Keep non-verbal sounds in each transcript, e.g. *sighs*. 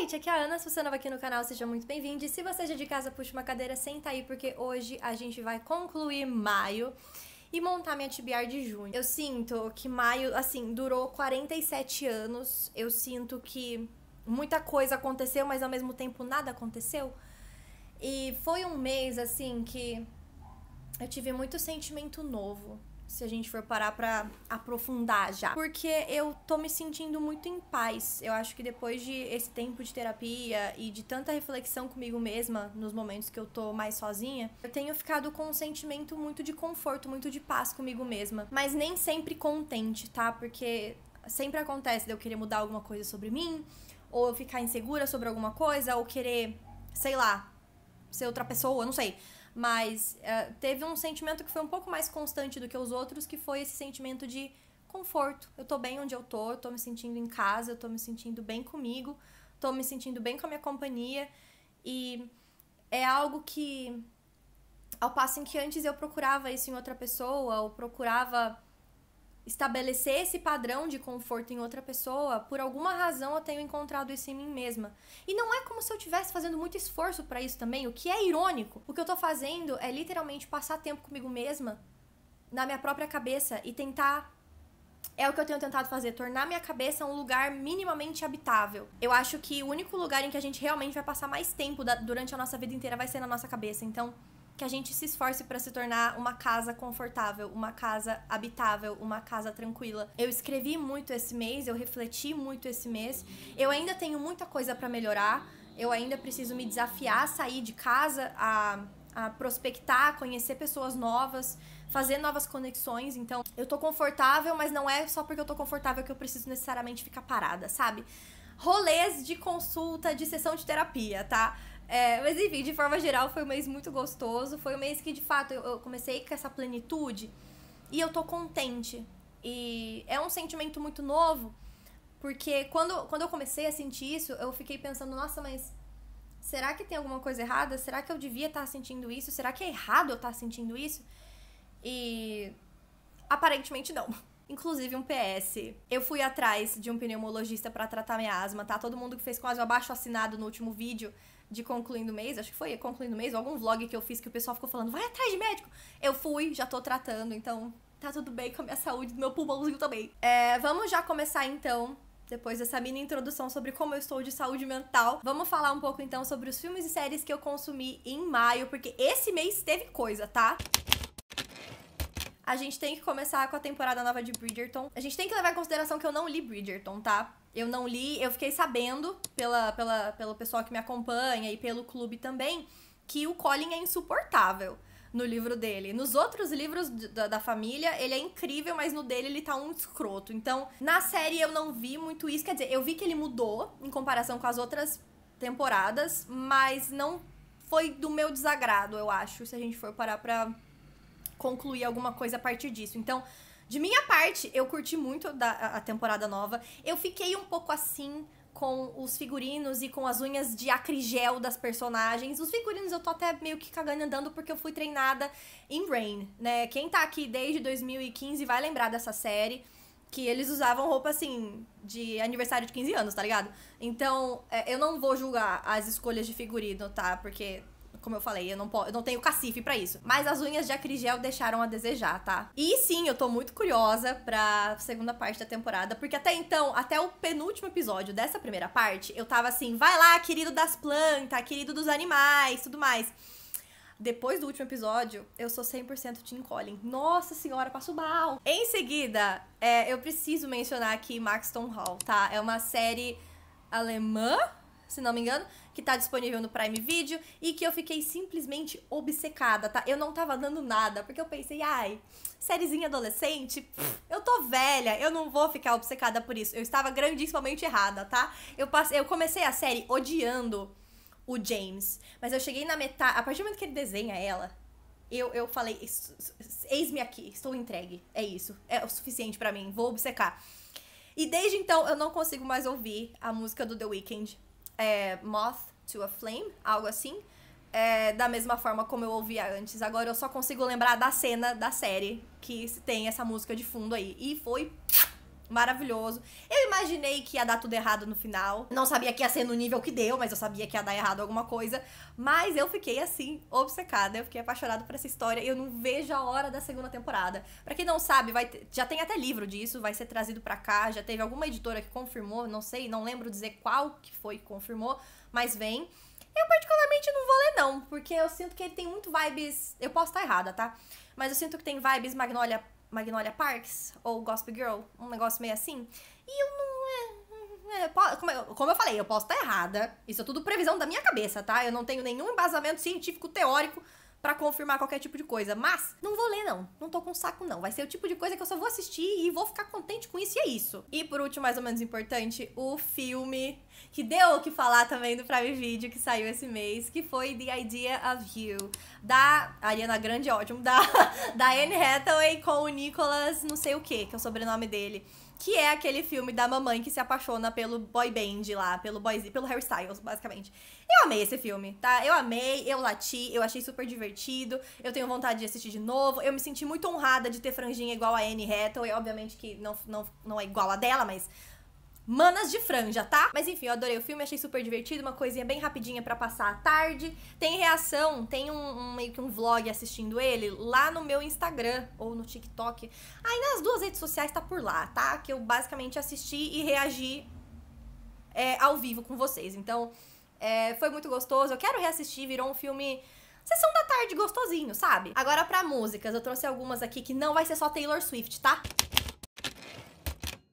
gente, aqui é a Ana está aqui no canal, seja muito bem-vinda. E se você já é de casa, puxa uma cadeira, senta aí, porque hoje a gente vai concluir maio e montar minha TBR de junho. Eu sinto que maio, assim, durou 47 anos. Eu sinto que muita coisa aconteceu, mas ao mesmo tempo nada aconteceu. E foi um mês, assim, que eu tive muito sentimento novo se a gente for parar para aprofundar já. Porque eu tô me sentindo muito em paz. Eu acho que depois de esse tempo de terapia e de tanta reflexão comigo mesma nos momentos que eu tô mais sozinha, eu tenho ficado com um sentimento muito de conforto, muito de paz comigo mesma, mas nem sempre contente, tá? Porque sempre acontece de eu querer mudar alguma coisa sobre mim, ou eu ficar insegura sobre alguma coisa, ou querer, sei lá, ser outra pessoa, não sei. Mas uh, teve um sentimento que foi um pouco mais constante do que os outros, que foi esse sentimento de conforto. Eu tô bem onde eu tô, eu tô me sentindo em casa, eu tô me sentindo bem comigo, tô me sentindo bem com a minha companhia. E é algo que, ao passo em que antes eu procurava isso em outra pessoa, ou procurava estabelecer esse padrão de conforto em outra pessoa, por alguma razão eu tenho encontrado isso em mim mesma. E não é como se eu estivesse fazendo muito esforço para isso também, o que é irônico. O que eu tô fazendo é literalmente passar tempo comigo mesma, na minha própria cabeça e tentar é o que eu tenho tentado fazer, tornar minha cabeça um lugar minimamente habitável. Eu acho que o único lugar em que a gente realmente vai passar mais tempo da, durante a nossa vida inteira vai ser na nossa cabeça. Então, que a gente se esforce para se tornar uma casa confortável, uma casa habitável, uma casa tranquila. Eu escrevi muito esse mês, eu refleti muito esse mês. Eu ainda tenho muita coisa para melhorar. Eu ainda preciso me desafiar a sair de casa, a, a prospectar, conhecer pessoas novas, fazer novas conexões. Então, eu tô confortável, mas não é só porque eu tô confortável que eu preciso necessariamente ficar parada, sabe? Rolês de consulta, de sessão de terapia, tá? É, mas enfim, de forma geral, foi um mês muito gostoso. Foi um mês que, de fato, eu, comecei com essa plenitude e eu tô contente. E é um sentimento muito novo, porque quando, quando eu comecei a sentir isso, eu fiquei pensando, nossa, mas será que tem alguma coisa errada? Será que eu devia estar tá sentindo isso? Será que é errado eu estar tá sentindo isso? E aparentemente não. *laughs* Inclusive um PS. Eu fui atrás de um pneumologista para tratar minha asma, tá? Todo mundo que fez com asma abaixo assinado no último vídeo de concluindo o mês, acho que foi concluindo o mês, ou algum vlog que eu fiz que o pessoal ficou falando, vai atrás de médico. Eu fui, já tô tratando, então tá tudo bem com a minha saúde, meu pulmãozinho também. É, vamos já começar então depois dessa mini introdução sobre como eu estou de saúde mental, vamos falar um pouco então sobre os filmes e séries que eu consumi em maio, porque esse mês teve coisa, tá? A gente tem que começar com a temporada nova de Bridgerton. A gente tem que levar em consideração que eu não li Bridgerton, tá? Eu não li, eu fiquei sabendo pela, pela, pelo pessoal que me acompanha e pelo clube também que o Colin é insuportável no livro dele. Nos outros livros da, da, família, ele é incrível, mas no dele ele tá um escroto. Então, na série eu não vi muito isso. Quer dizer, eu vi que ele mudou em comparação com as outras temporadas, mas não foi do meu desagrado, eu acho, se a gente for parar pra concluir alguma coisa a partir disso. Então, de minha parte, eu curti muito da, a temporada nova. Eu fiquei um pouco assim com os figurinos e com as unhas de acrigel das personagens. Os figurinos eu tô até meio que cagando andando porque eu fui treinada em Rain, né? Quem tá aqui desde 2015 vai lembrar dessa série que eles usavam roupa assim de aniversário de 15 anos, tá ligado? Então, é, eu não vou julgar as escolhas de figurino, tá? Porque como eu falei, eu não, eu não tenho cacife para isso. Mas as unhas de acrigel deixaram a desejar, tá? E sim, eu tô muito curiosa pra segunda parte da temporada, porque até então, até o penúltimo episódio dessa primeira parte, eu tava assim, vai lá, querido das plantas, querido dos animais, tudo mais. Depois do último episódio, eu sou 100% Tim Collin. Nossa senhora, passo mal! Em seguida, é, eu preciso mencionar aqui Max Hall, tá? É uma série alemã, se não me engano, que tá disponível no Prime Video e que eu fiquei simplesmente obcecada, tá? Eu não tava dando nada, porque eu pensei, ai, sériezinha adolescente, pff, eu tô velha, eu não vou ficar obcecada por isso. Eu estava grandissimamente errada, tá? Eu, passei, eu comecei a série odiando o James, mas eu cheguei na metade, a partir do momento que ele desenha ela, eu, eu falei, eis-me aqui, estou entregue, é isso, é o suficiente para mim, vou obcecar. E desde então eu não consigo mais ouvir a música do The Weeknd é, Moth to a Flame, algo assim. É, da mesma forma como eu ouvia antes. Agora eu só consigo lembrar da cena da série que tem essa música de fundo aí. E foi maravilhoso. Eu imaginei que ia dar tudo errado no final. Não sabia que ia ser no nível que deu, mas eu sabia que ia dar errado alguma coisa. Mas eu fiquei assim, obcecada. Eu fiquei apaixonada por essa história. Eu não vejo a hora da segunda temporada. Para quem não sabe, vai ter, já tem até livro disso, vai ser trazido para cá. Já teve alguma editora que confirmou, não sei, não lembro dizer qual que foi que confirmou, mas vem. Eu particularmente não vou ler não, porque eu sinto que ele tem muito vibes, eu posso estar errada, tá? Mas eu sinto que tem vibes Magnolia Magnolia Parks ou Gospel Girl, um negócio meio assim. E eu não. É, é, é como, eu, como eu falei, eu posso estar errada. Isso é tudo previsão da minha cabeça, tá? Eu não tenho nenhum embasamento científico teórico para confirmar qualquer tipo de coisa. Mas não vou ler, não. Não tô com saco, não. Vai ser o tipo de coisa que eu só vou assistir e vou ficar contente com isso e é isso. E por último, mais ou menos importante, o filme que deu o que falar também do Prime Video que saiu esse mês, que foi The Idea of You, da Ariana Grande, ótimo, *laughs* da, da Anne Hathaway com o Nicholas não sei o que, que é o sobrenome dele. Que é aquele filme da mamãe que se apaixona pelo boy band lá, pelo boyzinho, pelo Harry Styles, basicamente. Eu amei esse filme, tá? Eu amei, eu lati, eu achei super divertido, eu tenho vontade de assistir de novo. Eu me senti muito honrada de ter franjinha igual a Anne Hathaway, obviamente que não, não, não é igual a dela, mas manas de franja, tá? Mas enfim, eu adorei o filme, achei super divertido, uma coisinha bem rapidinha para passar a tarde. Tem reação, tem um, um, meio que um vlog assistindo ele lá no meu Instagram ou no TikTok. Aí nas duas redes sociais tá por lá, tá? Que eu basicamente assisti e reagi é, ao vivo com vocês. Então, é, foi muito gostoso. Eu quero reassistir, virou um filme sessão da tarde gostosinho, sabe? Agora para músicas, eu trouxe algumas aqui que não vai ser só Taylor Swift, tá?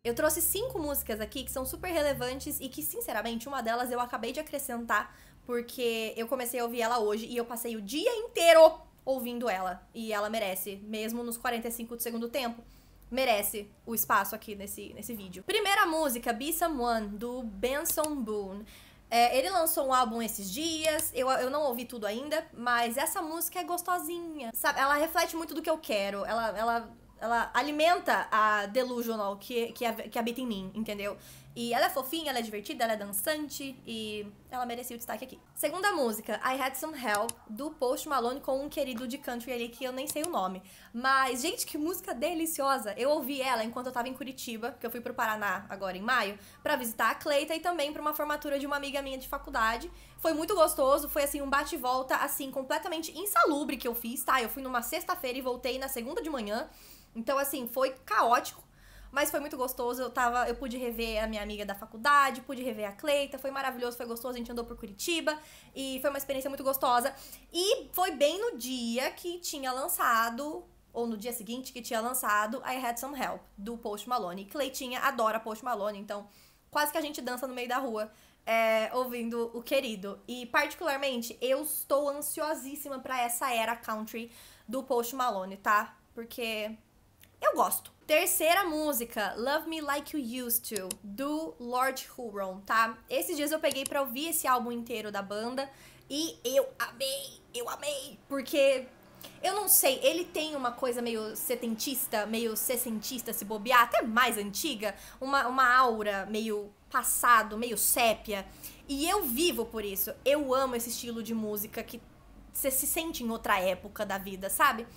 Eu trouxe cinco músicas aqui que são super relevantes e que, sinceramente, uma delas eu acabei de acrescentar porque eu comecei a ouvir ela hoje e eu passei o dia inteiro ouvindo ela. E ela merece, mesmo nos 45 do segundo tempo, merece o espaço aqui nesse, nesse vídeo. Primeira música, Be Someone, do Benson Boone. É, ele lançou um álbum esses dias, eu, eu não ouvi tudo ainda, mas essa música é gostosinha, sabe? Ela reflete muito do que eu quero, ela, ela ela alimenta a delusional que, que, que habita em mim, entendeu? E ela é fofinha, ela é divertida, ela é dançante e ela merecia o destaque aqui. Segunda música, I Had Some hell do Post Malone com um querido de country ali que eu nem sei o nome. Mas, gente, que música deliciosa! Eu ouvi ela enquanto eu tava em Curitiba, que eu fui pro Paraná agora em maio, para visitar a Cleita e também pra uma formatura de uma amiga minha de faculdade. Foi muito gostoso, foi assim um bate-volta, assim, completamente insalubre que eu fiz, tá? Eu fui numa sexta-feira e voltei na segunda de manhã. Então, assim, foi caótico, mas foi muito gostoso. Eu tava, eu pude rever a minha amiga da faculdade, pude rever a Cleita, foi maravilhoso, foi gostoso, a gente andou por Curitiba e foi uma experiência muito gostosa. E foi bem no dia que tinha lançado ou no dia seguinte que tinha lançado I Had Some Help do Post Malone. E Cleitinha adora Post Malone, então quase que a gente dança no meio da rua. É, ouvindo o querido. E, particularmente, eu estou ansiosíssima para essa era country do Post Malone, tá? Porque eu gosto. Terceira música, Love Me Like You Used To, do Lord Huron, tá? Esses dias eu peguei pra ouvir esse álbum inteiro da banda e eu amei, eu amei, porque eu não sei, ele tem uma coisa meio setentista, meio sessentista, se bobear, até mais antiga, uma, uma aura meio passado, meio sépia. E eu vivo por isso. Eu amo esse estilo de música que você se sente em outra época da vida, sabe?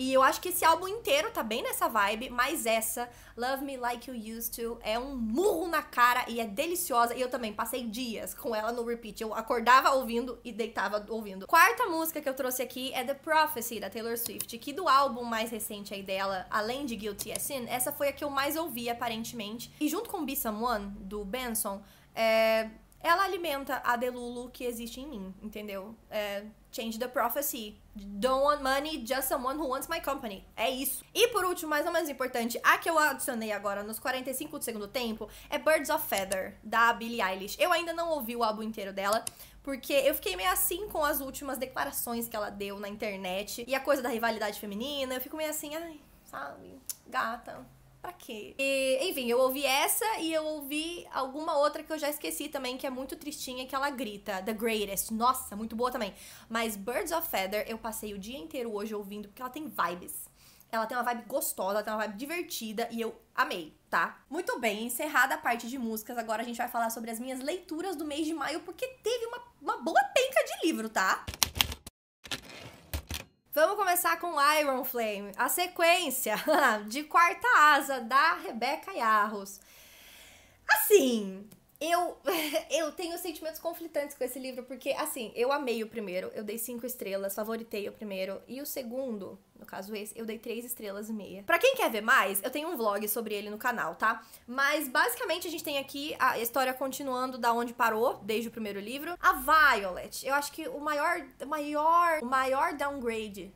E eu acho que esse álbum inteiro tá bem nessa vibe, mas essa, Love Me Like You Used To, é um murro na cara e é deliciosa. E eu também passei dias com ela no repeat. Eu acordava ouvindo e deitava ouvindo. Quarta música que eu trouxe aqui é The Prophecy, da Taylor Swift, que do álbum mais recente aí dela, além de Guilty as Sin, essa foi a que eu mais ouvi, aparentemente. E junto com Be Someone, do Benson, é ela alimenta a Delulu que existe em mim, entendeu? É, Change the prophecy. Don't want money, just someone who wants my company. É isso. E por último, mas não menos importante, a que eu adicionei agora nos 45 do segundo tempo é Birds of Feather, da Billie Eilish. Eu ainda não ouvi o álbum inteiro dela, porque eu fiquei meio assim com as últimas declarações que ela deu na internet e a coisa da rivalidade feminina. Eu fico meio assim, ai, sabe, gata pra quê? E, enfim, eu ouvi essa e eu ouvi alguma outra que eu já esqueci também, que é muito tristinha, que ela grita. The Greatest. Nossa, muito boa também. Mas Birds of Feather eu passei o dia inteiro hoje ouvindo, porque ela tem vibes. Ela tem uma vibe gostosa, ela tem uma vibe divertida e eu amei, tá? Muito bem, encerrada a parte de músicas, agora a gente vai falar sobre as minhas leituras do mês de maio, porque teve uma, uma boa penca de livro, tá? Vamos começar com Iron Flame, a sequência *laughs* de Quarta Asa da Rebeca Yarros. Assim, eu, *laughs* eu tenho sentimentos conflitantes com esse livro, porque, assim, eu amei o primeiro, eu dei cinco estrelas, favoritei o primeiro, e o segundo, no caso esse, eu dei três estrelas e meia. Pra quem quer ver mais, eu tenho um vlog sobre ele no canal, tá? Mas basicamente a gente tem aqui a história continuando da onde parou, desde o primeiro livro. A Violet, eu acho que o maior, maior, o maior downgrade,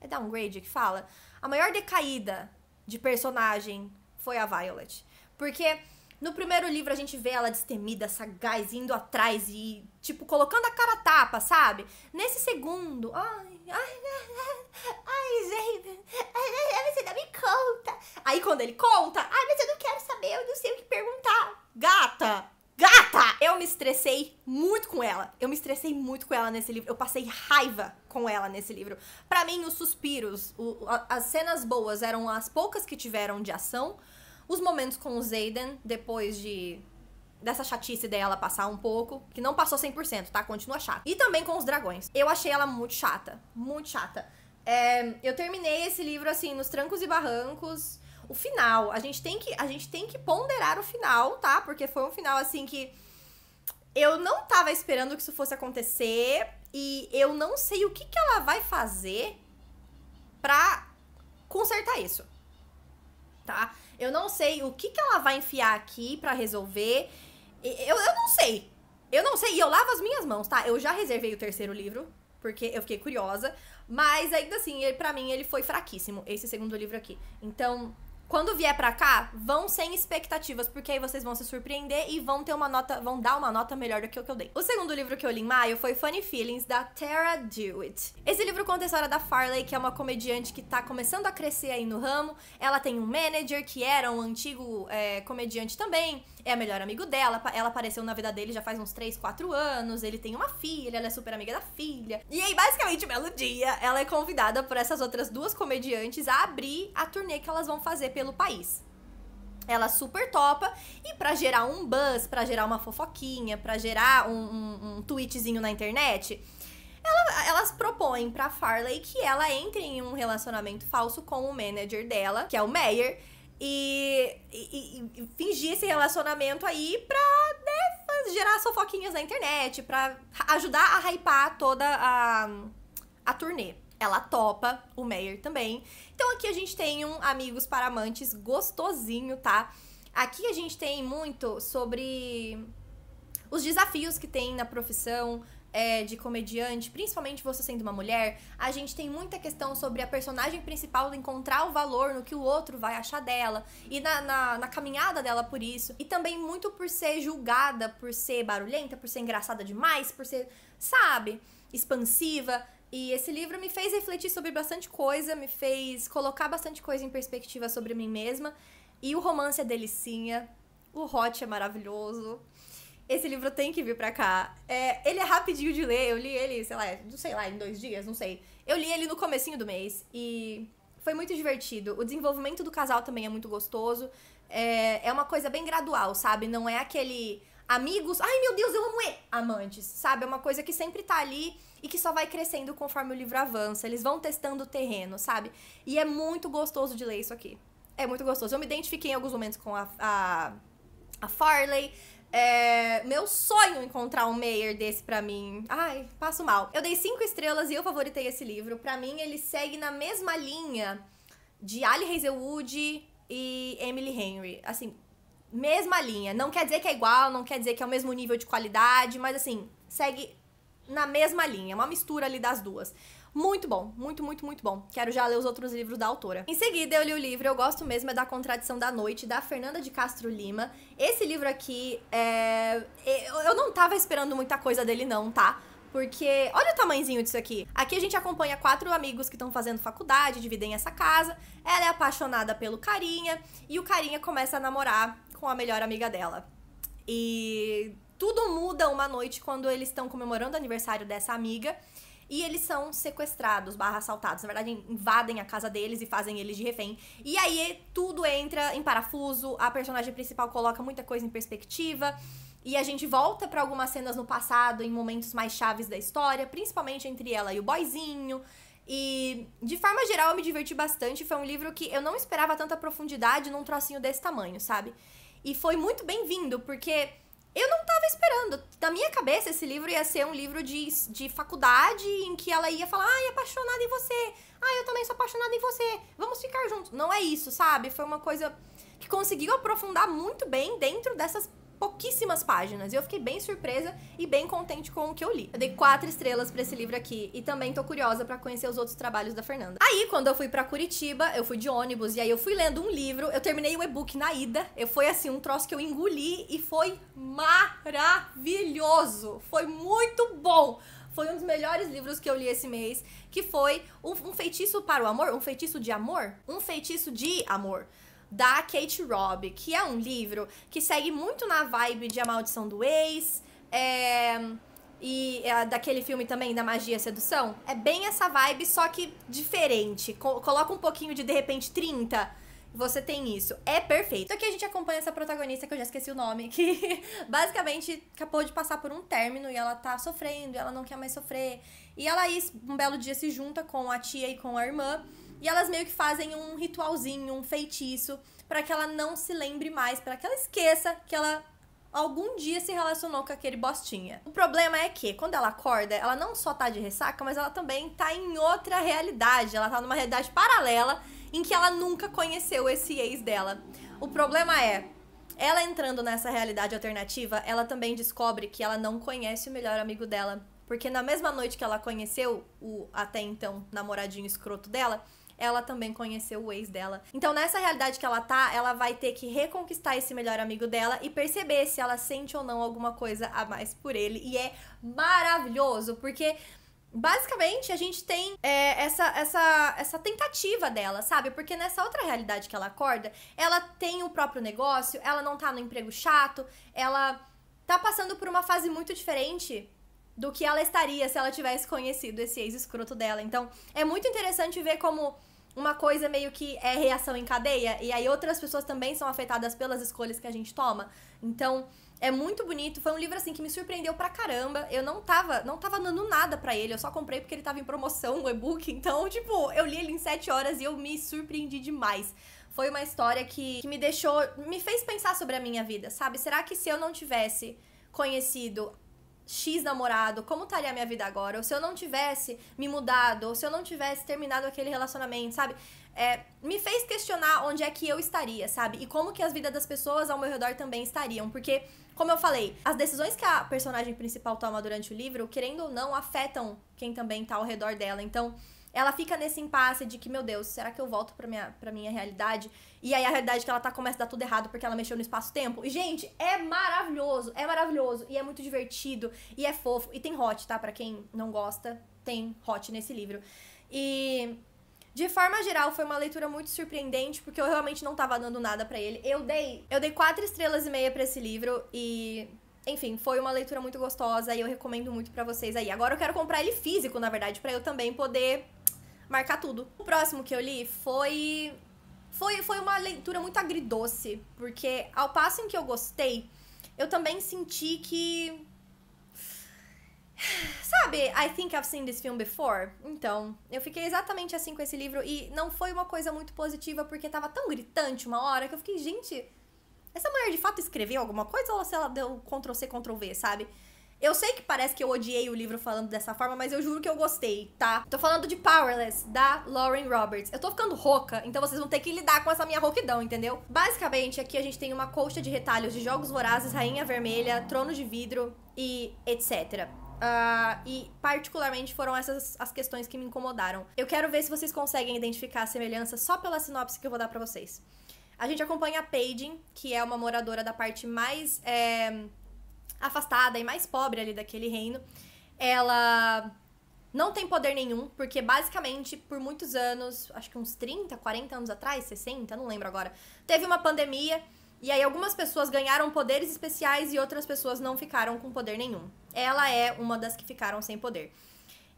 é downgrade que fala? A maior decaída de personagem foi a Violet. Porque no primeiro livro a gente vê ela destemida, sagaz, indo atrás e, tipo, colocando a cara tapa, sabe? Nesse segundo, ai, Ai, gente, ai, você não me conta. Aí quando ele conta, ai, mas eu não quero saber, eu não sei o que perguntar. Gata, gata, eu me estressei muito com ela. Eu me estressei muito com ela nesse livro. Eu passei raiva com ela nesse livro. Para mim, os suspiros, o, a, as cenas boas eram as poucas que tiveram de ação. Os momentos com o Zayden, depois de dessa chatice dela passar um pouco, que não passou 100%, tá? Continua chata. E também com os dragões. Eu achei ela muito chata, muito chata. É, eu terminei esse livro assim nos trancos e barrancos. O final, a gente tem que a gente tem que ponderar o final, tá? Porque foi um final assim que eu não tava esperando que isso fosse acontecer e eu não sei o que que ela vai fazer pra consertar isso. Tá? Eu não sei o que que ela vai enfiar aqui para resolver. Eu, eu não sei. Eu não sei, e eu lavo as minhas mãos, tá? Eu já reservei o terceiro livro, porque eu fiquei curiosa. Mas ainda assim, ele, pra mim, ele foi fraquíssimo, esse segundo livro aqui. Então, quando vier pra cá, vão sem expectativas, porque aí vocês vão se surpreender e vão ter uma nota, vão dar uma nota melhor do que o que eu dei. O segundo livro que eu li em maio foi Funny Feelings, da Tara Dewitt. Esse livro conta a história da Farley, que é uma comediante que tá começando a crescer aí no ramo. Ela tem um manager que era um antigo é, comediante também é melhor amigo dela, ela apareceu na vida dele já faz uns 3, 4 anos, ele tem uma filha, ela é super amiga da filha. E aí, basicamente, um belo dia, ela é convidada por essas outras duas comediantes a abrir a turnê que elas vão fazer pelo país. Ela super topa e para gerar um buzz, para gerar uma fofoquinha, para gerar um, um, um tweetzinho na internet, ela, elas propõem para Farley que ela entre em um relacionamento falso com o manager dela, que é o Meyer, e, e, e, fingir esse relacionamento aí pra né, gerar fofoquinhas na internet, pra ajudar a hypar toda a, a turnê. Ela topa, o Meyer também. Então aqui a gente tem um Amigos para Amantes gostosinho, tá? Aqui a gente tem muito sobre os desafios que tem na profissão, é, de comediante, principalmente você sendo uma mulher, a gente tem muita questão sobre a personagem principal encontrar o valor no que o outro vai achar dela e na, na, na, caminhada dela por isso. E também muito por ser julgada, por ser barulhenta, por ser engraçada demais, por ser, sabe, expansiva. E esse livro me fez refletir sobre bastante coisa, me fez colocar bastante coisa em perspectiva sobre mim mesma. E o romance é delicinha, o hot é maravilhoso esse livro tem que vir pra cá. É, ele é rapidinho de ler, eu li ele, sei lá, não sei lá, em dois dias, não sei. Eu li ele no comecinho do mês e foi muito divertido. O desenvolvimento do casal também é muito gostoso. É, é uma coisa bem gradual, sabe? Não é aquele amigos, ai meu Deus, eu amo ele! Amantes, sabe? É uma coisa que sempre tá ali e que só vai crescendo conforme o livro avança. Eles vão testando o terreno, sabe? E é muito gostoso de ler isso aqui. É muito gostoso. Eu me identifiquei em alguns momentos com a, a, a Farley. É, meu sonho encontrar um Meyer desse para mim. Ai, passo mal. Eu dei cinco estrelas e eu favoritei esse livro. Para mim, ele segue na mesma linha de Ali Hazelwood e Emily Henry. Assim, mesma linha. Não quer dizer que é igual, não quer dizer que é o mesmo nível de qualidade, mas assim, segue na mesma linha. É uma mistura ali das duas. Muito bom, muito, muito, muito bom. Quero já ler os outros livros da autora. Em seguida, eu li o livro Eu Gosto Mesmo é da Contradição da Noite, da Fernanda de Castro Lima. Esse livro aqui, é... eu não tava esperando muita coisa dele não, tá? Porque olha o tamanzinho disso aqui. Aqui a gente acompanha quatro amigos que estão fazendo faculdade, dividem essa casa. Ela é apaixonada pelo carinha e o carinha começa a namorar com a melhor amiga dela. E tudo muda uma noite quando eles estão comemorando o aniversário dessa amiga e eles são sequestrados, barra assaltados. Na verdade, invadem a casa deles e fazem eles de refém. E aí tudo entra em parafuso, a personagem principal coloca muita coisa em perspectiva. E a gente volta para algumas cenas no passado, em momentos mais chaves da história, principalmente entre ela e o boyzinho. E, de forma geral, eu me diverti bastante. Foi um livro que eu não esperava tanta profundidade num trocinho desse tamanho, sabe? E foi muito bem-vindo, porque eu não tava esperando. Na minha cabeça, esse livro ia ser um livro de, de faculdade em que ela ia falar, ai, apaixonada em você. Ai, eu também sou apaixonada em você. Vamos ficar juntos. Não é isso, sabe? Foi uma coisa que conseguiu aprofundar muito bem dentro dessas pouquíssimas páginas. E eu fiquei bem surpresa e bem contente com o que eu li. Eu dei quatro estrelas para esse livro aqui e também tô curiosa para conhecer os outros trabalhos da Fernanda. Aí, quando eu fui para Curitiba, eu fui de ônibus e aí eu fui lendo um livro, eu terminei o e-book na ida. Eu foi assim um troço que eu engoli e foi maravilhoso. Foi muito bom foi um dos melhores livros que eu li esse mês, que foi um, um, feitiço para o amor, um feitiço de amor, um feitiço de amor da Kate Robb, que é um livro que segue muito na vibe de A Maldição do Ex, é, e é, daquele filme também da magia e sedução. É bem essa vibe, só que diferente. Co coloca um pouquinho de de repente 30. Você tem isso. É perfeito. Então aqui a gente acompanha essa protagonista, que eu já esqueci o nome, que *laughs* basicamente acabou de passar por um término e ela tá sofrendo, ela não quer mais sofrer. E ela aí, um belo dia, se junta com a tia e com a irmã e elas meio que fazem um ritualzinho, um feitiço, para que ela não se lembre mais, para que ela esqueça que ela algum dia se relacionou com aquele bostinha. O problema é que, quando ela acorda, ela não só tá de ressaca, mas ela também tá em outra realidade. Ela tá numa realidade paralela em que ela nunca conheceu esse ex dela. O problema é. Ela entrando nessa realidade alternativa, ela também descobre que ela não conhece o melhor amigo dela. Porque na mesma noite que ela conheceu o até então namoradinho escroto dela, ela também conheceu o ex dela. Então, nessa realidade que ela tá, ela vai ter que reconquistar esse melhor amigo dela e perceber se ela sente ou não alguma coisa a mais por ele. E é maravilhoso, porque basicamente a gente tem é, essa, essa, essa tentativa dela, sabe? Porque nessa outra realidade que ela acorda, ela tem o próprio negócio, ela não tá no emprego chato, ela tá passando por uma fase muito diferente do que ela estaria se ela tivesse conhecido esse ex-escroto dela. Então, é muito interessante ver como uma coisa meio que é reação em cadeia, e aí outras pessoas também são afetadas pelas escolhas que a gente toma. Então, é muito bonito. Foi um livro assim que me surpreendeu pra caramba. Eu não tava, não tava dando nada para ele, eu só comprei porque ele tava em promoção, o e-book. Então, *laughs* tipo, eu li ele em sete horas e eu me surpreendi demais. Foi uma história que, que me deixou, me fez pensar sobre a minha vida, sabe? Será que se eu não tivesse conhecido X namorado, como estaria tá a minha vida agora? Ou se eu não tivesse me mudado, ou se eu não tivesse terminado aquele relacionamento, sabe? É, me fez questionar onde é que eu estaria, sabe? E como que as vidas das pessoas ao meu redor também estariam. Porque, como eu falei, as decisões que a personagem principal toma durante o livro, querendo ou não, afetam quem também tá ao redor dela. Então, ela fica nesse impasse de que, meu Deus, será que eu volto pra minha, pra minha realidade? E aí a realidade é que ela tá começa a dar tudo errado porque ela mexeu no espaço-tempo. E, gente, é maravilhoso, é maravilhoso. E é muito divertido, e é fofo. E tem hot, tá? Pra quem não gosta, tem hot nesse livro. E. De forma geral, foi uma leitura muito surpreendente, porque eu realmente não tava dando nada para ele. Eu dei, eu dei quatro estrelas e meia para esse livro e enfim, foi uma leitura muito gostosa e eu recomendo muito para vocês aí. Agora eu quero comprar ele físico, na verdade, para eu também poder marcar tudo. O próximo que eu li foi. Foi, foi uma leitura muito agridoce, porque ao passo em que eu gostei, eu também senti que. *sighs* Sabe, I think I've seen this film before? Então, eu fiquei exatamente assim com esse livro e não foi uma coisa muito positiva porque tava tão gritante uma hora que eu fiquei, gente, essa mulher de fato escreveu alguma coisa ou se ela deu Ctrl C, Ctrl V, sabe? Eu sei que parece que eu odiei o livro falando dessa forma, mas eu juro que eu gostei, tá? Tô falando de Powerless, da Lauren Roberts. Eu tô ficando rouca, então vocês vão ter que lidar com essa minha rouquidão, entendeu? Basicamente, aqui a gente tem uma colcha de retalhos de Jogos Vorazes, Rainha Vermelha, Trono de Vidro e etc. Uh, e particularmente foram essas as questões que me incomodaram. Eu quero ver se vocês conseguem identificar a semelhança só pela sinopse que eu vou dar para vocês. A gente acompanha a Paige, que é uma moradora da parte mais é afastada e mais pobre ali daquele reino. Ela não tem poder nenhum, porque basicamente por muitos anos, acho que uns 30, 40 anos atrás, 60, não lembro agora, teve uma pandemia e aí algumas pessoas ganharam poderes especiais e outras pessoas não ficaram com poder nenhum. Ela é uma das que ficaram sem poder.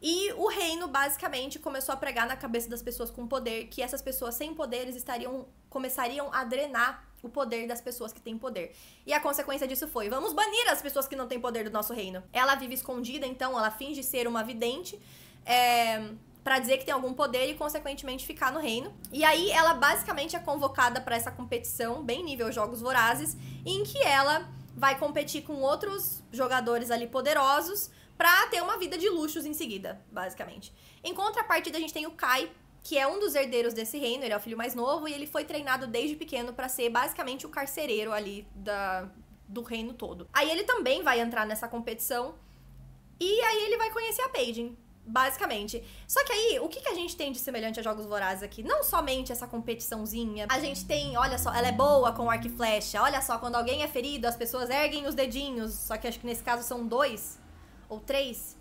E o reino basicamente começou a pregar na cabeça das pessoas com poder que essas pessoas sem poderes estariam começariam a drenar o poder das pessoas que têm poder. E a consequência disso foi: vamos banir as pessoas que não têm poder do nosso reino. Ela vive escondida, então ela finge ser uma vidente. É, para dizer que tem algum poder e consequentemente ficar no reino. E aí ela basicamente é convocada para essa competição bem nível jogos vorazes, em que ela vai competir com outros jogadores ali poderosos para ter uma vida de luxos em seguida, basicamente. Em contrapartida, a gente tem o Kai, que é um dos herdeiros desse reino, ele é o filho mais novo e ele foi treinado desde pequeno para ser basicamente o carcereiro ali da, do reino todo. Aí ele também vai entrar nessa competição e aí ele vai conhecer a Paiding, basicamente. Só que aí, o que, que a gente tem de semelhante a Jogos Vorazes aqui? Não somente essa competiçãozinha. A gente tem, olha só, ela é boa com arco e flecha. Olha só, quando alguém é ferido, as pessoas erguem os dedinhos. Só que acho que nesse caso são dois ou três.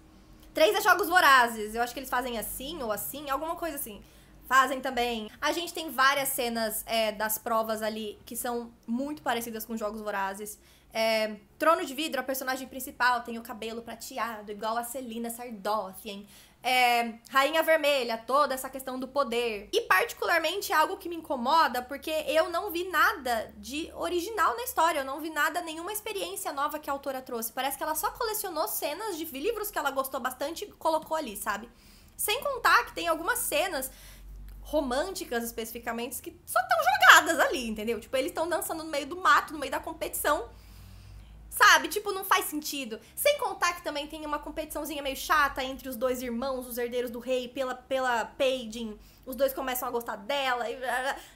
Três é Jogos Vorazes. Eu acho que eles fazem assim ou assim, alguma coisa assim fazem também. A gente tem várias cenas é, das provas ali que são muito parecidas com Jogos Vorazes. É, Trono de Vidro, a personagem principal, tem o cabelo prateado, igual a Celina Sardossian. É, Rainha Vermelha, toda essa questão do poder. E particularmente é algo que me incomoda, porque eu não vi nada de original na história, eu não vi nada, nenhuma experiência nova que a autora trouxe. Parece que ela só colecionou cenas de livros que ela gostou bastante e colocou ali, sabe? Sem contar que tem algumas cenas românticas especificamente que só estão jogadas ali, entendeu? Tipo, eles estão dançando no meio do mato, no meio da competição. Sabe? Tipo, não faz sentido. Sem contar que também tem uma competiçãozinha meio chata entre os dois irmãos, os herdeiros do rei, pela, pela Paidin. Os dois começam a gostar dela. E...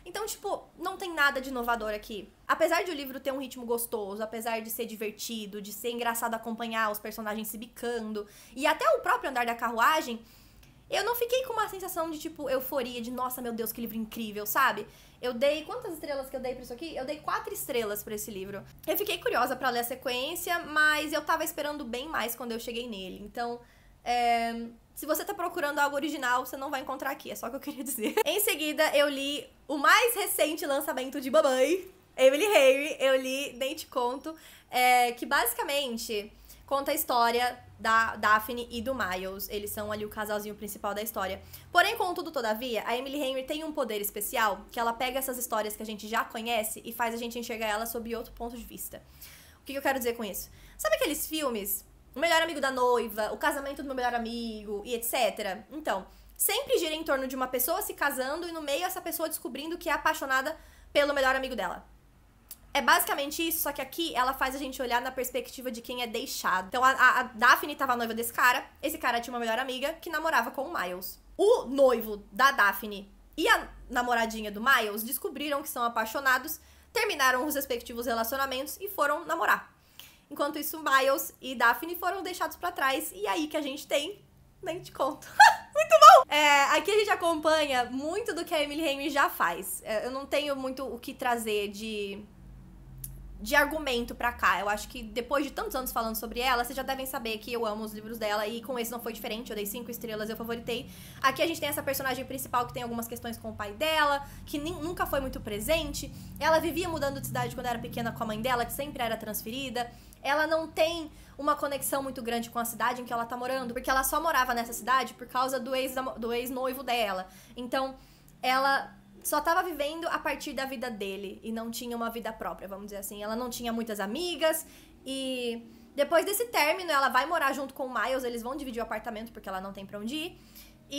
Então, tipo, não tem nada de inovador aqui. Apesar de o livro ter um ritmo gostoso, apesar de ser divertido, de ser engraçado acompanhar os personagens se bicando, e até o próprio andar da carruagem, eu não fiquei com uma sensação de, tipo, euforia, de nossa, meu Deus, que livro incrível, sabe? Eu dei. Quantas estrelas que eu dei pra isso aqui? Eu dei quatro estrelas para esse livro. Eu fiquei curiosa para ler a sequência, mas eu tava esperando bem mais quando eu cheguei nele. Então, é. Se você tá procurando algo original, você não vai encontrar aqui, é só o que eu queria *laughs* dizer. em seguida, eu li o mais recente lançamento de Babai, Emily Harry, eu li Nem Te Conto, é, que basicamente conta a história da Daphne e do Miles. Eles são ali o casalzinho principal da história. Porém, contudo, todavia, a Emily Henry tem um poder especial que ela pega essas histórias que a gente já conhece e faz a gente enxergar elas sob outro ponto de vista. O que eu quero dizer com isso? Sabe aqueles filmes? O melhor amigo da noiva, o casamento do meu melhor amigo e etc. Então, sempre gira em torno de uma pessoa se casando e no meio essa pessoa descobrindo que é apaixonada pelo melhor amigo dela. É basicamente isso, só que aqui ela faz a gente olhar na perspectiva de quem é deixado. Então a, a, a Daphne tava noiva desse cara, esse cara tinha uma melhor amiga que namorava com o Miles. O noivo da Daphne e a namoradinha do Miles descobriram que são apaixonados, terminaram os respectivos relacionamentos e foram namorar. Enquanto isso, Miles e Daphne foram deixados para trás, e é aí que a gente tem nem te conto. *laughs* muito bom! É, aqui a gente acompanha muito do que a Emily Henry já faz. É, eu não tenho muito o que trazer de de argumento para cá. Eu acho que depois de tantos anos falando sobre ela, vocês já devem saber que eu amo os livros dela e com esse não foi diferente. Eu dei cinco estrelas, eu favoritei. Aqui a gente tem essa personagem principal que tem algumas questões com o pai dela, que nem, nunca foi muito presente. Ela vivia mudando de cidade quando era pequena com a mãe dela, que sempre era transferida. Ela não tem uma conexão muito grande com a cidade em que ela tá morando, porque ela só morava nessa cidade por causa do ex-noivo do ex dela. Então, ela só tava vivendo a partir da vida dele e não tinha uma vida própria, vamos dizer assim. Ela não tinha muitas amigas e depois desse término ela vai morar junto com o Miles, eles vão dividir o apartamento porque ela não tem para onde ir.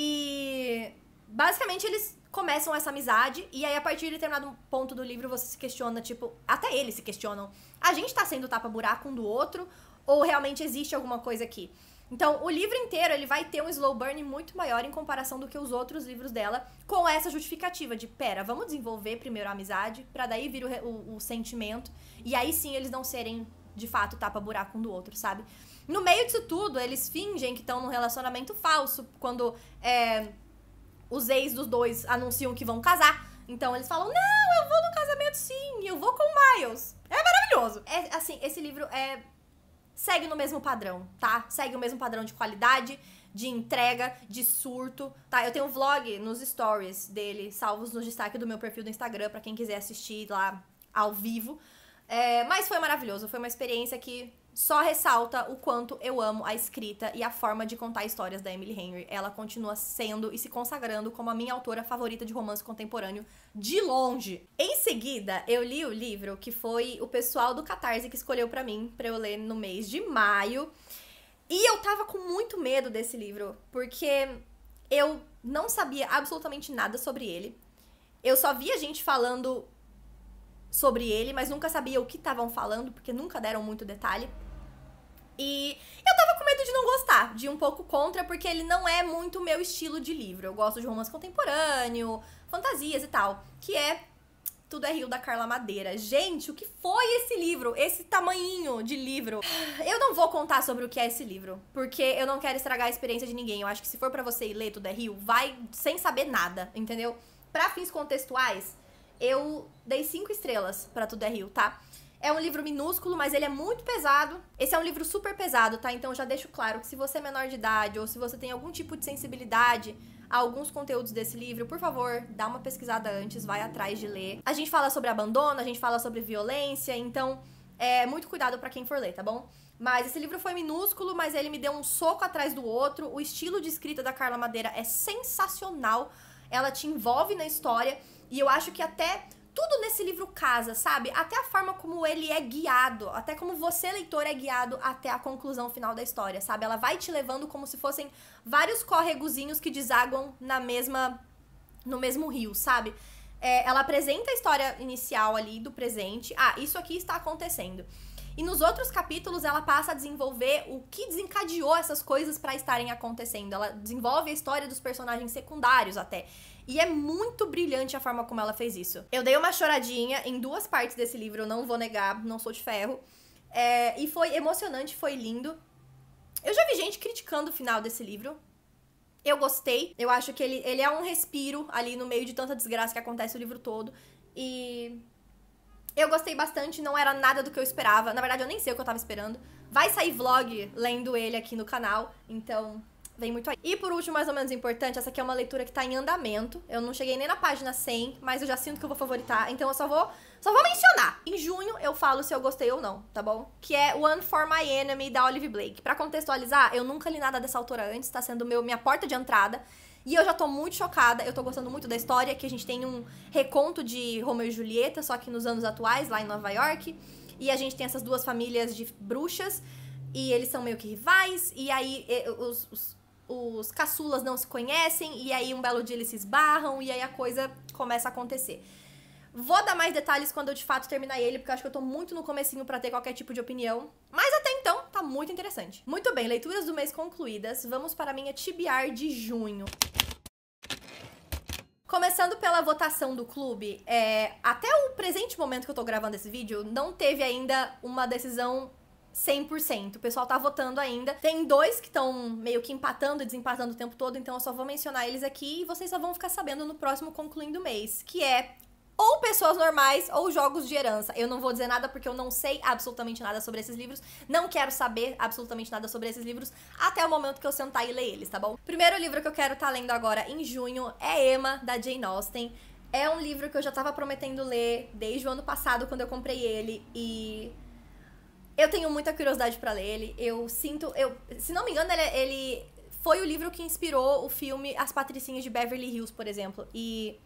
E basicamente eles começam essa amizade e aí a partir de determinado ponto do livro você se questiona, tipo, até eles se questionam, a gente tá sendo tapa buraco um do outro ou realmente existe alguma coisa aqui? Então, o livro inteiro ele vai ter um slow burn muito maior em comparação do que os outros livros dela, com essa justificativa de, pera, vamos desenvolver primeiro a amizade, para daí vir o, o, o, sentimento, e aí sim eles não serem, de fato, tapa-buraco um do outro, sabe? No meio disso tudo, eles fingem que estão num relacionamento falso, quando é, os ex dos dois anunciam que vão casar. Então eles falam, não, eu vou no casamento sim, eu vou com o Miles. É maravilhoso. É, assim, esse livro é segue no mesmo padrão, tá? Segue o mesmo padrão de qualidade, de entrega, de surto, tá? Eu tenho um vlog nos stories dele, salvos no destaque do meu perfil do Instagram, para quem quiser assistir lá ao vivo. É, mas foi maravilhoso, foi uma experiência que só ressalta o quanto eu amo a escrita e a forma de contar histórias da Emily Henry. Ela continua sendo e se consagrando como a minha autora favorita de romance contemporâneo de longe. Em seguida, eu li o livro que foi o pessoal do Catarse que escolheu para mim, para eu ler no mês de maio. E eu tava com muito medo desse livro, porque eu não sabia absolutamente nada sobre ele. Eu só via gente falando sobre ele, mas nunca sabia o que estavam falando, porque nunca deram muito detalhe. E eu tava com medo de não gostar, de um pouco contra, porque ele não é muito meu estilo de livro. Eu gosto de romance contemporâneo, fantasias e tal, que é tudo é Rio da Carla Madeira. Gente, o que foi esse livro? Esse tamanhinho de livro? Eu não vou contar sobre o que é esse livro, porque eu não quero estragar a experiência de ninguém. Eu acho que se for para você ir ler Tudo é Rio, vai sem saber nada, entendeu? Para fins contextuais, eu dei cinco estrelas para Tudo é Rio, tá? É um livro minúsculo, mas ele é muito pesado. Esse é um livro super pesado, tá? Então já deixo claro que se você é menor de idade ou se você tem algum tipo de sensibilidade a alguns conteúdos desse livro, por favor, dá uma pesquisada antes, vai atrás de ler. A gente fala sobre abandono, a gente fala sobre violência, então é muito cuidado para quem for ler, tá bom? Mas esse livro foi minúsculo, mas ele me deu um soco atrás do outro. O estilo de escrita da Carla Madeira é sensacional. Ela te envolve na história e eu acho que até tudo nesse livro casa, sabe? Até a forma como ele é guiado, até como você, leitor, é guiado até a conclusão final da história, sabe? Ela vai te levando como se fossem vários córregozinhos que desaguam na mesma. no mesmo rio, sabe? É, ela apresenta a história inicial ali do presente. Ah, isso aqui está acontecendo. E nos outros capítulos ela passa a desenvolver o que desencadeou essas coisas para estarem acontecendo. Ela desenvolve a história dos personagens secundários até. E é muito brilhante a forma como ela fez isso. Eu dei uma choradinha em duas partes desse livro, eu não vou negar, não sou de ferro. É, e foi emocionante, foi lindo. Eu já vi gente criticando o final desse livro. Eu gostei. Eu acho que ele, ele é um respiro ali no meio de tanta desgraça que acontece o livro todo. E eu gostei bastante, não era nada do que eu esperava. Na verdade, eu nem sei o que eu tava esperando. Vai sair vlog lendo ele aqui no canal, então vem muito aí. E por último, mais ou menos importante, essa aqui é uma leitura que tá em andamento. Eu não cheguei nem na página 100, mas eu já sinto que eu vou favoritar, então eu só vou só vou mencionar. Em junho eu falo se eu gostei ou não, tá bom? Que é One for My Enemy da Olive Blake. Para contextualizar, eu nunca li nada dessa autora antes, tá sendo meu minha porta de entrada. E eu já tô muito chocada, eu tô gostando muito da história, que a gente tem um reconto de Romeu e Julieta, só que nos anos atuais, lá em Nova York. E a gente tem essas duas famílias de bruxas, e eles são meio que rivais, e aí os, os os caçulas não se conhecem, e aí um belo dia eles se esbarram, e aí a coisa começa a acontecer. Vou dar mais detalhes quando eu de fato terminar ele, porque eu acho que eu tô muito no comecinho para ter qualquer tipo de opinião. Mas até então, tá muito interessante. Muito bem, leituras do mês concluídas. Vamos para a minha TBR de junho. Começando pela votação do clube, é, até o presente momento que eu tô gravando esse vídeo, não teve ainda uma decisão 100%. O pessoal tá votando ainda. Tem dois que estão meio que empatando e desempatando o tempo todo, então eu só vou mencionar eles aqui e vocês só vão ficar sabendo no próximo concluindo mês, que é ou pessoas normais ou jogos de herança. Eu não vou dizer nada porque eu não sei absolutamente nada sobre esses livros, não quero saber absolutamente nada sobre esses livros até o momento que eu sentar e ler eles, tá bom? Primeiro livro que eu quero estar tá lendo agora em junho é Emma da Jane Austen. É um livro que eu já tava prometendo ler desde o ano passado quando eu comprei ele e eu tenho muita curiosidade para ler ele. Eu sinto. Eu, se não me engano, ele, é, ele foi o livro que inspirou o filme As Patricinhas de Beverly Hills, por exemplo. E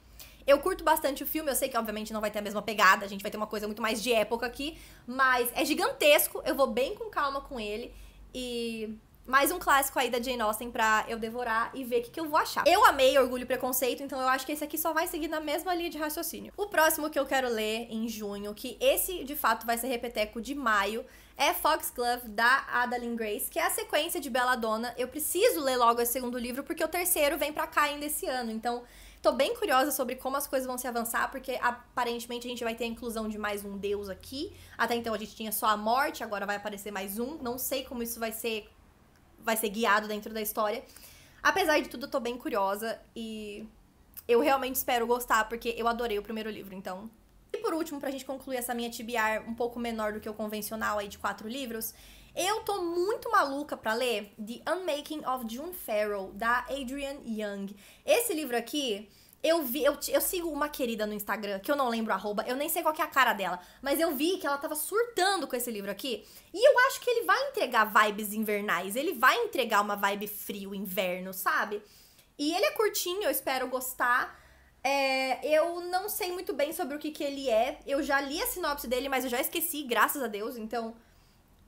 eu curto bastante o filme, eu sei que obviamente não vai ter a mesma pegada, a gente vai ter uma coisa muito mais de época aqui, mas é gigantesco, eu vou bem com calma com ele e mais um clássico aí da Jane Austen pra eu devorar e ver o que, que eu vou achar. Eu amei Orgulho e Preconceito, então eu acho que esse aqui só vai seguir na mesma linha de raciocínio. O próximo que eu quero ler em junho, que esse de fato vai ser repeteco de maio, é Foxglove, da Adaline Grace, que é a sequência de Bela Dona. Eu preciso ler logo esse segundo livro, porque o terceiro vem pra cá ainda esse ano. Então, tô bem curiosa sobre como as coisas vão se avançar, porque aparentemente a gente vai ter a inclusão de mais um deus aqui. Até então a gente tinha só a morte, agora vai aparecer mais um. Não sei como isso vai ser, vai ser guiado dentro da história. Apesar de tudo, eu tô bem curiosa e eu realmente espero gostar, porque eu adorei o primeiro livro, então e por último, pra gente concluir essa minha TBR um pouco menor do que o convencional aí de quatro livros, eu tô muito maluca para ler The Unmaking of June Farrell, da Adrienne Young. Esse livro aqui, eu vi, eu, eu sigo uma querida no Instagram, que eu não lembro arroba, eu nem sei qual é a cara dela, mas eu vi que ela tava surtando com esse livro aqui. E eu acho que ele vai entregar vibes invernais, ele vai entregar uma vibe frio, inverno, sabe? E ele é curtinho, eu espero gostar. É, eu não sei muito bem sobre o que, que ele é. Eu já li a sinopse dele, mas eu já esqueci, graças a Deus. Então,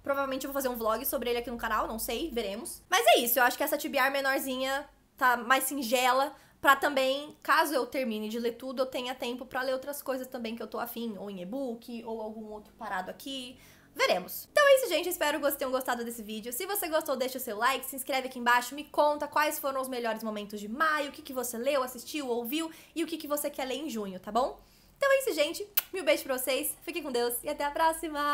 provavelmente eu vou fazer um vlog sobre ele aqui no canal, não sei, veremos. Mas é isso, eu acho que essa TBR menorzinha tá mais singela. Pra também, caso eu termine de ler tudo, eu tenha tempo para ler outras coisas também que eu tô afim. Ou em e-book, ou algum outro parado aqui. Veremos. Então é isso, gente. Espero que vocês tenham gostado desse vídeo. Se você gostou, deixa o seu like, se inscreve aqui embaixo, me conta quais foram os melhores momentos de maio, o que, que você leu, assistiu, ouviu e o que, que você quer ler em junho, tá bom? Então é isso, gente. Mil beijos pra vocês, fiquem com Deus e até a próxima!